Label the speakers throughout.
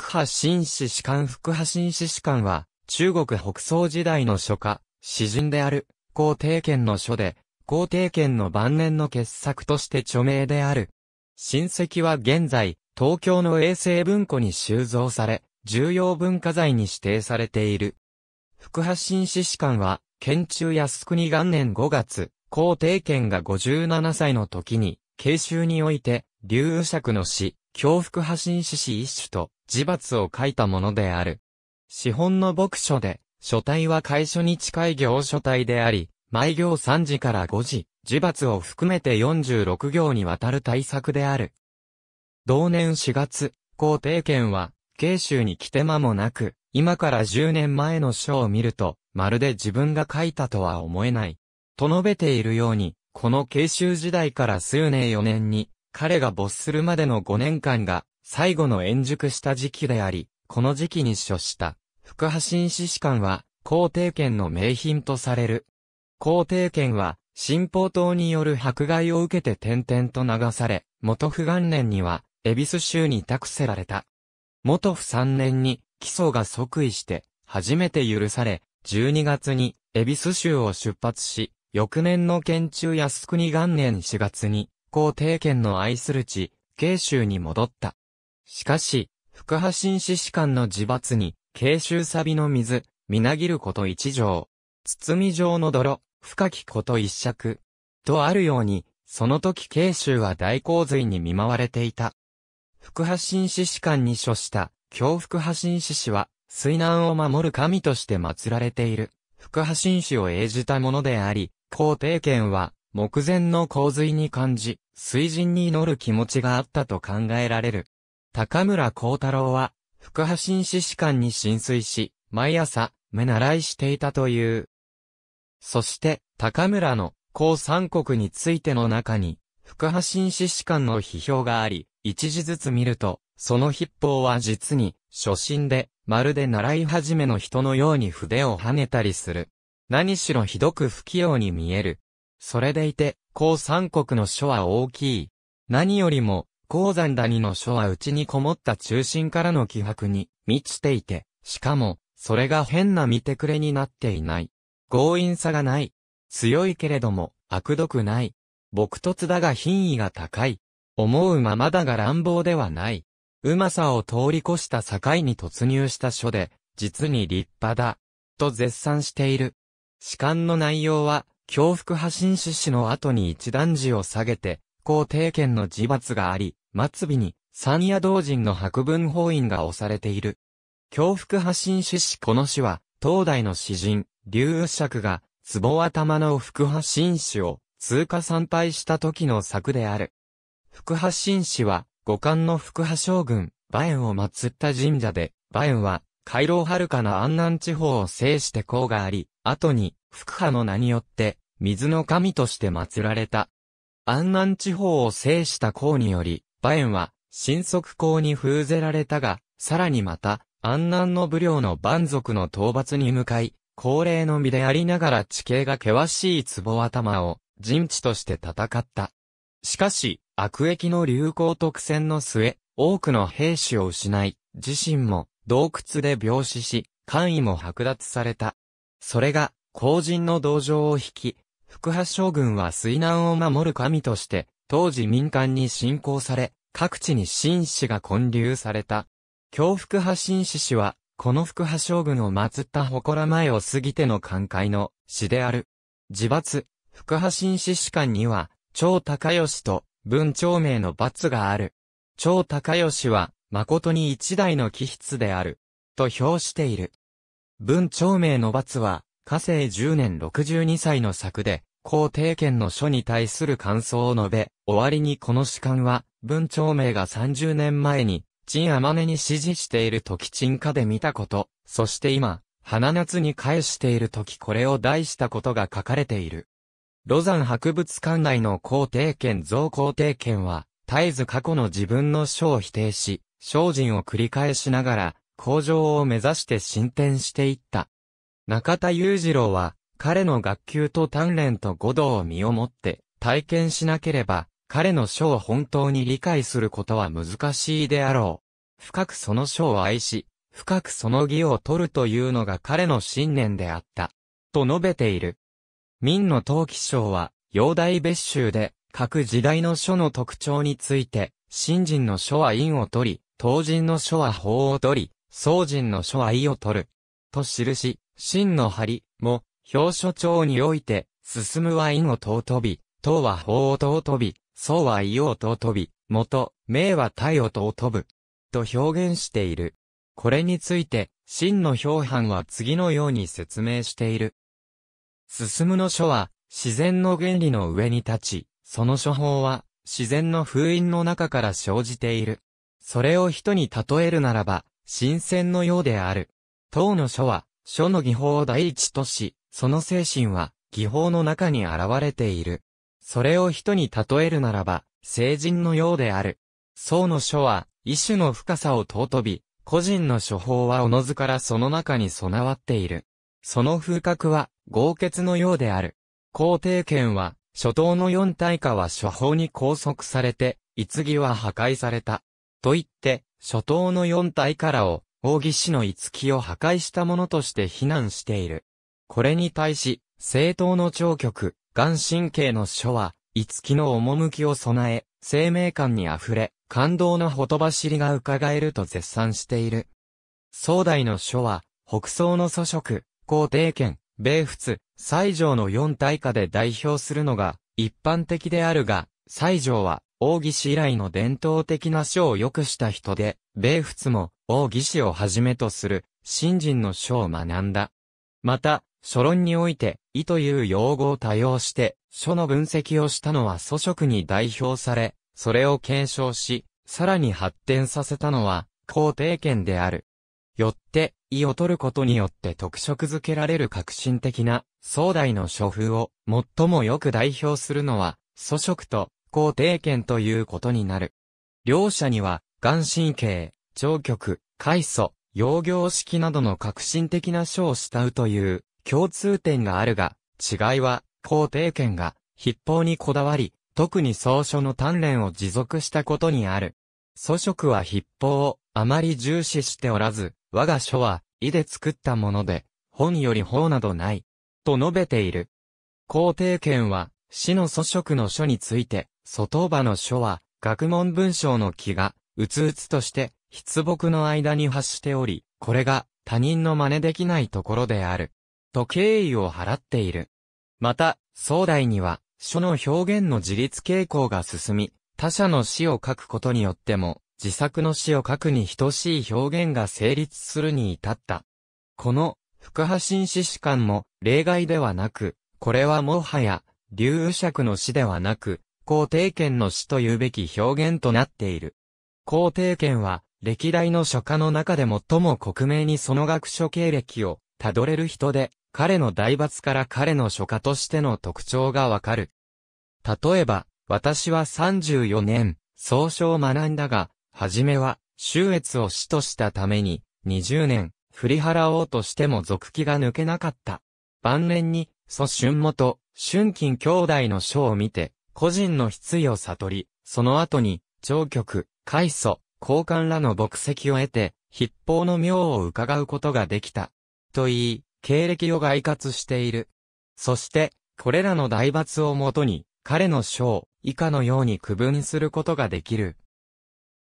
Speaker 1: 福波新史史官福波新史史官は、中国北宋時代の書家、詩人である、皇帝権の書で、皇帝権の晩年の傑作として著名である。親戚は現在、東京の衛生文庫に収蔵され、重要文化財に指定されている。福波新史史官は、県中靖国元年5月、皇帝権が57歳の時に、慶州において、劉雨釈の詩、京福波新史史一首と、自罰を書いたものである。資本の牧書で、書体は会書に近い行書体であり、毎行3時から5時、自罰を含めて46行にわたる対策である。同年4月、皇帝権は、慶州に来て間もなく、今から10年前の書を見ると、まるで自分が書いたとは思えない。と述べているように、この慶州時代から数年4年に、彼が没するまでの5年間が、最後の円熟した時期であり、この時期に処した、福波新志士官は、皇帝権の名品とされる。皇帝権は、新宝刀による迫害を受けて転々と流され、元府元年には、恵比寿州に託せられた。元府三年に、基礎が即位して、初めて許され、12月に、恵比寿州を出発し、翌年の県中靖国元年4月に、皇帝権の愛する地、慶州に戻った。しかし、福派新志士官の自罰に、慶州錆の水、みなぎること一条、包み状の泥、深きこと一尺。とあるように、その時慶州は大洪水に見舞われていた。福派新志士官に処した、京福派新志士は、水難を守る神として祀られている、福派新志を演じたものであり、皇帝権は、目前の洪水に感じ、水神に祈る気持ちがあったと考えられる。高村光太郎は、福派新士士官に浸水し、毎朝、目習いしていたという。そして、高村の、高三国についての中に、福派新士士官の批評があり、一字ずつ見ると、その筆法は実に、初心で、まるで習い始めの人のように筆を跳ねたりする。何しろひどく不器用に見える。それでいて、高三国の書は大きい。何よりも、鉱山谷の書は内にこもった中心からの気迫に満ちていて、しかも、それが変な見てくれになっていない。強引さがない。強いけれども、悪毒ない。朴突だが品位が高い。思うままだが乱暴ではない。うまさを通り越した境に突入した書で、実に立派だ。と絶賛している。史観の内容は、恐怖派紳士詩の後に一段字を下げて、皇帝権の自罰があり、末尾に、三野道人の博文法院が押されている。恐福派新詩詩この詩は、東大の詩人、竜劉釈が、壺頭の福派新詩を、通過参拝した時の作である。福派新詩は、五冠の福派将軍、馬園を祀った神社で、馬園は、回廊遥かな安南地方を制して功があり、後に、福派の名によって、水の神として祀られた。安南地方を制した功により、馬縁は、新速攻に封ぜられたが、さらにまた、安南の武領の蛮族の討伐に向かい、高齢の身でありながら地形が険しい壺頭を陣地として戦った。しかし、悪役の流行特戦の末、多くの兵士を失い、自身も洞窟で病死し、官位も剥奪された。それが、後人の同情を引き、福波将軍は水難を守る神として、当時民間に信仰され、各地に紳士が混流された。京福派紳士氏は、この福派将軍を祀った祠前を過ぎての寛解の詩である。自罰、福派紳士士官には、超高義と文長名の罰がある。超高義は、誠に一代の気筆である。と評している。文長名の罰は、火星10年62歳の作で、皇帝権の書に対する感想を述べ、終わりにこの史官は、文長明が30年前に、陳天音に指示している時陳家で見たこと、そして今、花夏に返している時これを題したことが書かれている。ロザン博物館内の皇帝権増皇帝権は、絶えず過去の自分の書を否定し、精進を繰り返しながら、向上を目指して進展していった。中田雄次郎は、彼の学級と鍛錬と五道を身をもって体験しなければ、彼の書を本当に理解することは難しいであろう。深くその書を愛し、深くその義を取るというのが彼の信念であった。と述べている。民の陶器章は、陽大別集で、各時代の書の特徴について、新人の書は陰を取り、当人の書は法を取り、宋人の書は意を取る。と記し、真の張も、表書帳において、進むは因を尊び、等は法を尊び、相は意を尊び、元、名は体を尊ぶ。と表現している。これについて、真の表範は次のように説明している。進むの書は、自然の原理の上に立ち、その処方は、自然の封印の中から生じている。それを人に例えるならば、新鮮のようである。当の書は、書の技法を第一とし、その精神は、技法の中に現れている。それを人に例えるならば、聖人のようである。宋の書は、一種の深さを尊び、個人の処方はおのずからその中に備わっている。その風格は、豪傑のようである。皇帝権は、初頭の四大化は処方に拘束されて、義は破壊された。と言って、初頭の四大からを、王義士の遺を破壊したものとして非難している。これに対し、政党の長局、眼神経の書は、五木の趣を備え、生命感に溢れ、感動のほとばしりが伺えると絶賛している。壮大の書は、北宋の祖職、皇帝権、米仏、西条の四大化で代表するのが、一般的であるが、西条は、大義以来の伝統的な書を良くした人で、米仏も、大義士をはじめとする、新人の書を学んだ。また、書論において、意という用語を多用して、書の分析をしたのは祖職に代表され、それを継承し、さらに発展させたのは、皇帝権である。よって、意を取ることによって特色づけられる革新的な、壮大の書風を、最もよく代表するのは、祖職と、皇帝権ということになる。両者には、眼神経、長曲、快祖、洋行式などの革新的な書を慕うという、共通点があるが、違いは、皇帝権が、筆法にこだわり、特に草書の鍛錬を持続したことにある。祖職は筆法をあまり重視しておらず、我が書は、意で作ったもので、本より法などない、と述べている。皇帝権は、死の祖職の書について、外場の書は、学問文章の気が、うつうつとして、筆木の間に発しており、これが、他人の真似できないところである。と敬意を払っている。また、壮大には、書の表現の自立傾向が進み、他者の詩を書くことによっても、自作の詩を書くに等しい表現が成立するに至った。この、副派新詩史観も例外ではなく、これはもはや、竜右尺の詩ではなく、皇帝権の詩というべき表現となっている。皇帝権は、歴代の書家の中で最も克明にその学書経歴を、たどれる人で、彼の大罰から彼の書家としての特徴がわかる。例えば、私は34年、総書を学んだが、はじめは、周越を死としたために、20年、振り払おうとしても続気が抜けなかった。晩年に、蘇春元、春金兄弟の書を見て、個人の失意を悟り、その後に、長局、海祖、交換らの牧籍を得て、筆法の妙を伺うことができた。と言い、経歴を外括している。そして、これらの大罰をもとに、彼の章、以下のように区分することができる。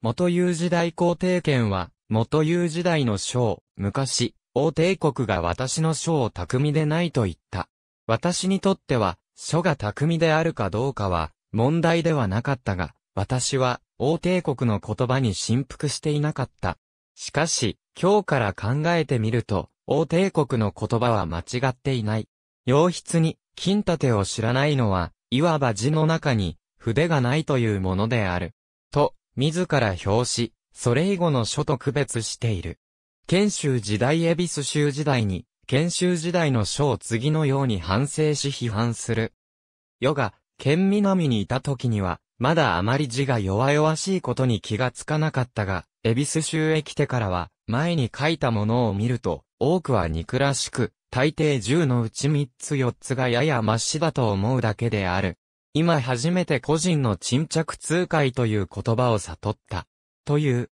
Speaker 1: 元有時代皇帝権は、元有時代の章、昔、王帝国が私の章を巧みでないと言った。私にとっては、書が巧みであるかどうかは、問題ではなかったが、私は、王帝国の言葉に振幅していなかった。しかし、今日から考えてみると、王帝国の言葉は間違っていない。洋筆に、金盾を知らないのは、いわば字の中に、筆がないというものである。と、自ら表し、それ以後の書と区別している。研修時代エビス州時代に、研修時代の書を次のように反省し批判する。世が、県南にいた時には、まだあまり字が弱々しいことに気がつかなかったが、エビス州へ来てからは、前に書いたものを見ると、多くは肉らしく、大抵10のうち3つ4つがややましだと思うだけである。今初めて個人の沈着痛快という言葉を悟った。という。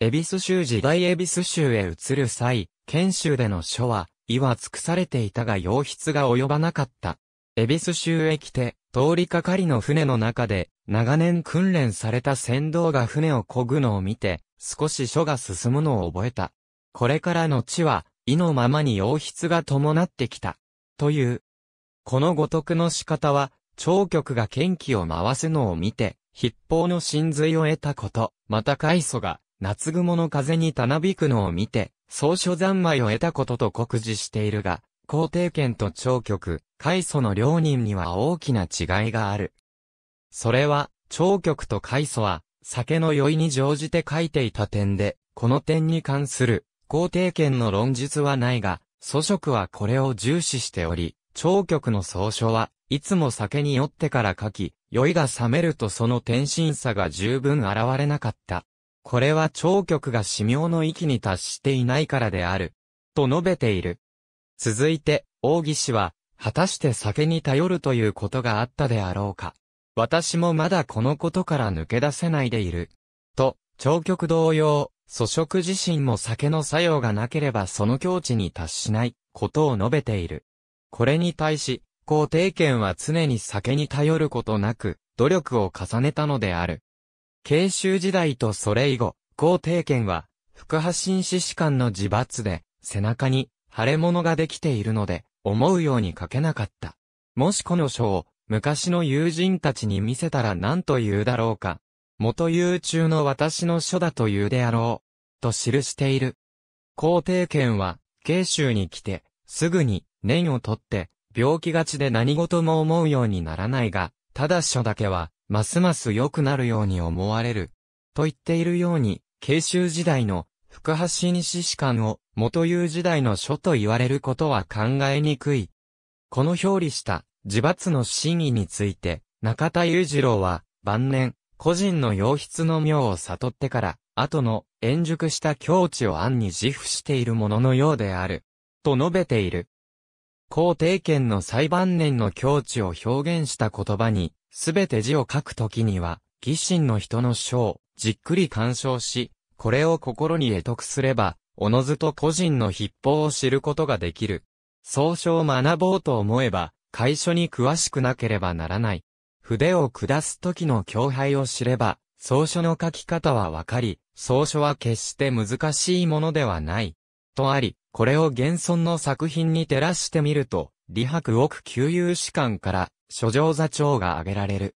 Speaker 1: エビス州時代エビス州へ移る際、県州での書は、意は尽くされていたが洋筆が及ばなかった。エビス州へ来て、通りかかりの船の中で、長年訓練された船頭が船を漕ぐのを見て、少し書が進むのを覚えた。これからの地は、意のままに王筆が伴ってきた。という。この五徳の仕方は、長局が剣気を回すのを見て、筆法の真髄を得たこと、また海祖が、夏雲の風にたなびくのを見て、草書三昧を得たことと酷似しているが、皇帝権と長局、海祖の両人には大きな違いがある。それは、長曲と海祖は、酒の酔いに乗じて書いていた点で、この点に関する、皇帝権の論述はないが、祖職はこれを重視しており、長曲の草書はいつも酒に酔ってから書き、酔いが冷めるとその天真さが十分現れなかった。これは長曲が死命の域に達していないからである。と述べている。続いて、王義氏は、果たして酒に頼るということがあったであろうか。私もまだこのことから抜け出せないでいる。と、長曲同様、粗食自身も酒の作用がなければその境地に達しない、ことを述べている。これに対し、皇帝権は常に酒に頼ることなく、努力を重ねたのである。慶州時代とそれ以後、皇帝権は、副派新士士官の自罰で、背中に、腫れ物ができているので、思うように書けなかった。もしこの書を、昔の友人たちに見せたら何と言うだろうか。元友中の私の書だと言うであろう。と記している。皇帝権は、慶州に来て、すぐに、年を取って、病気がちで何事も思うようにならないが、ただ書だけは、ますます良くなるように思われる。と言っているように、慶州時代の、福橋西士官を、元友時代の書と言われることは考えにくい。この表裏した、自罰の真意について、中田裕次郎は、晩年、個人の洋筆の妙を悟ってから、後の、円熟した境地を暗に自負しているもののようである。と述べている。皇帝権の最晩年の境地を表現した言葉に、すべて字を書くときには、疑心の人の書をじっくり鑑賞し、これを心に得得すれば、おのずと個人の筆法を知ることができる。総称を学ぼうと思えば、会所に詳しくなければならない。筆を下す時の教配を知れば、草書の書き方はわかり、草書は決して難しいものではない。とあり、これを現存の作品に照らしてみると、李白奥旧有史官から、書状座長が挙げられる。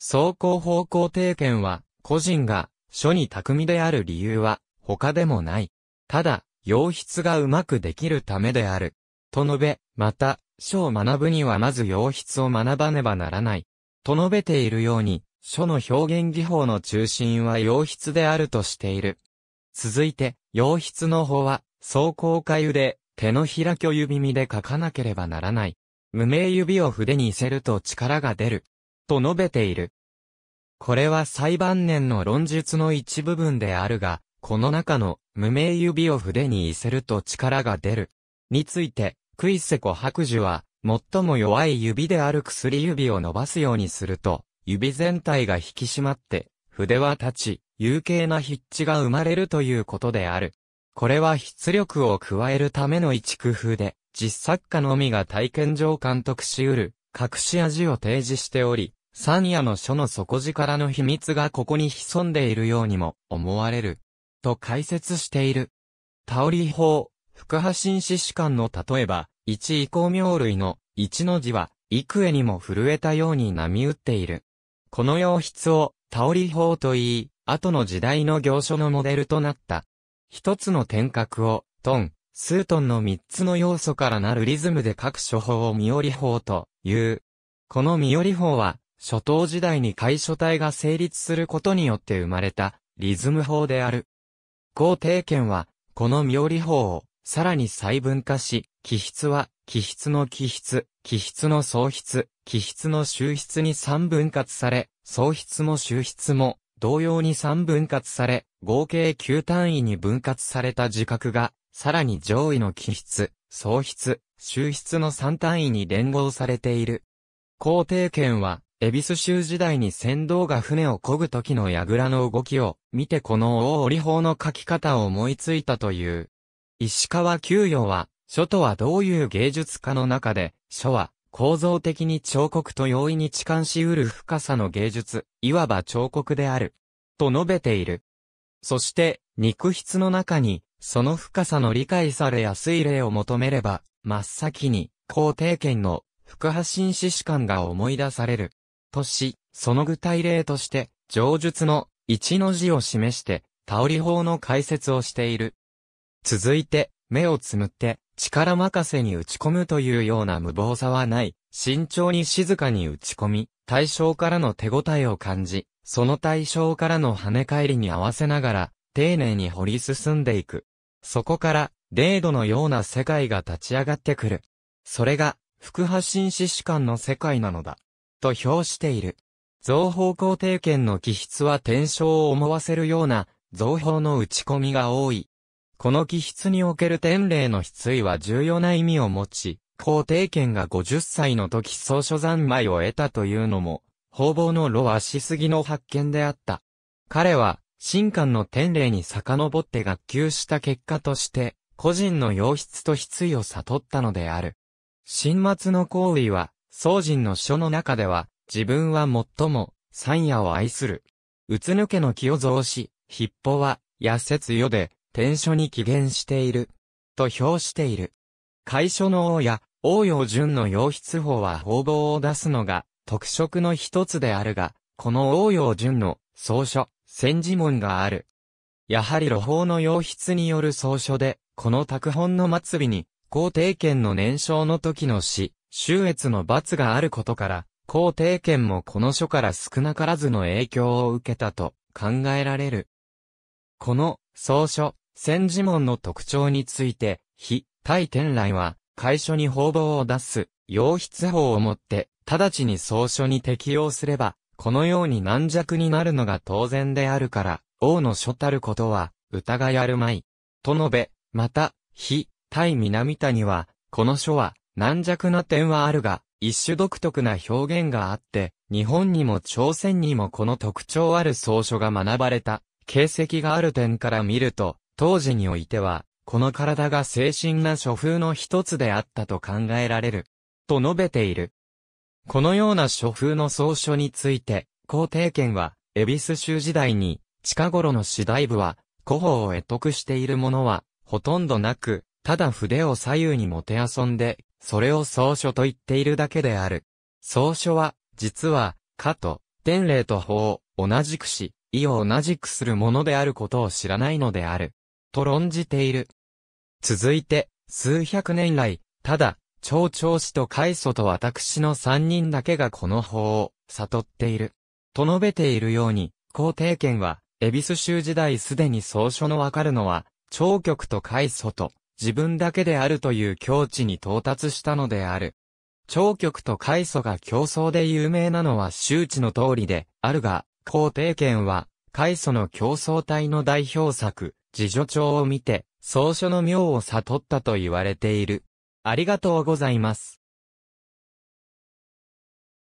Speaker 1: 走行方向定見は、個人が、書に巧みである理由は、他でもない。ただ、洋筆がうまくできるためである。と述べ、また、書を学ぶにはまず洋筆を学ばねばならない。と述べているように、書の表現技法の中心は洋筆であるとしている。続いて、洋筆の法は、総公ゆで、手のひら巨指身で書かなければならない。無名指を筆にせると力が出る。と述べている。これは最晩年の論述の一部分であるが、この中の無名指を筆にいせると力が出る。について、クイッセコ白樹は、最も弱い指である薬指を伸ばすようにすると、指全体が引き締まって、筆は立ち、有形な筆致が生まれるということである。これは筆力を加えるための一工夫で、実作家のみが体験上監督し得る、隠し味を提示しており、三夜の書の底力の秘密がここに潜んでいるようにも思われる。と解説している。タオリ法、副派心四士官の例えば、一以降名類の一の字は、幾重にも震えたように波打っている。この洋筆を、タオリ法と言い、後の時代の行書のモデルとなった。一つの点角を、トン、数トンの三つの要素からなるリズムで書く書法を見折法という。この見折法は、初頭時代に楷書体が成立することによって生まれた、リズム法である。皇帝権は、この見折法を、さらに細分化し、気質は、気質の気質、気質の喪失、気質の収筆に3分割され、喪失も収筆も、同様に3分割され、合計9単位に分割された自覚が、さらに上位の気質、喪失、収筆の3単位に連合されている。皇帝権は、エビス州時代に船頭が船を漕ぐ時の櫓の動きを見てこの大折法の書き方を思いついたという。石川九陽は、書とはどういう芸術家の中で、書は構造的に彫刻と容易に痴漢し得る深さの芸術、いわば彫刻である、と述べている。そして、肉筆の中に、その深さの理解されやすい例を求めれば、真っ先に、皇帝権の、副派信史士官が思い出される。とし、その具体例として、上述の、一の字を示して、タオリ法の解説をしている。続いて、目をつむって、力任せに打ち込むというような無謀さはない、慎重に静かに打ち込み、対象からの手応えを感じ、その対象からの跳ね返りに合わせながら、丁寧に掘り進んでいく。そこから、ー度のような世界が立ち上がってくる。それが、副発信士官の世界なのだ。と評している。造法向。定権の気質は転生を思わせるような、造法の打ち込みが多い。この気質における天霊の筆意は重要な意味を持ち、皇帝権が50歳の時総書三枚を得たというのも、方々の露足しすぎの発見であった。彼は、新官の天霊に遡って学級した結果として、個人の洋筆と筆意を悟ったのである。新末の行為は、宗人の書の中では、自分は最も、三夜を愛する。うつぬけの気を増し、筆法は、やせつよで、天書に起源している、と評している。会書の王や、王陽順の洋筆法は方法を出すのが、特色の一つであるが、この王陽順の、草書、戦字文がある。やはり露法の洋筆による草書で、この拓本の末尾に、皇帝権の年少の時の死、終越の罰があることから、皇帝権もこの書から少なからずの影響を受けたと考えられる。この草書、千字門の特徴について、非、対天来は、会所に方道を出す、洋筆法をもって、直ちに草書に適用すれば、このように軟弱になるのが当然であるから、王の書たることは、疑いあるまい。と述べ、また、非、対南谷は、この書は、軟弱な点はあるが、一種独特な表現があって、日本にも朝鮮にもこの特徴ある草書が学ばれた、形跡がある点から見ると、当時においては、この体が精神な処風の一つであったと考えられる。と述べている。このような処風の草書について、皇帝権は、恵比寿州時代に、近頃の次第部は、古法を得得しているものは、ほとんどなく、ただ筆を左右にもて遊んで、それを草書と言っているだけである。草書は、実は、かと、天霊と法を同じくし、意を同じくするものであることを知らないのである。と論じている。続いて、数百年来、ただ、長長氏と海祖と私の三人だけがこの法を悟っている。と述べているように、皇帝権は、恵比寿州時代すでに草書のわかるのは、長局と海祖と自分だけであるという境地に到達したのである。長局と海祖が競争で有名なのは周知の通りであるが、皇帝権は、海祖の競争体の代表作、自助帳を見て、草書の妙を悟ったと言われている。ありがとうございます。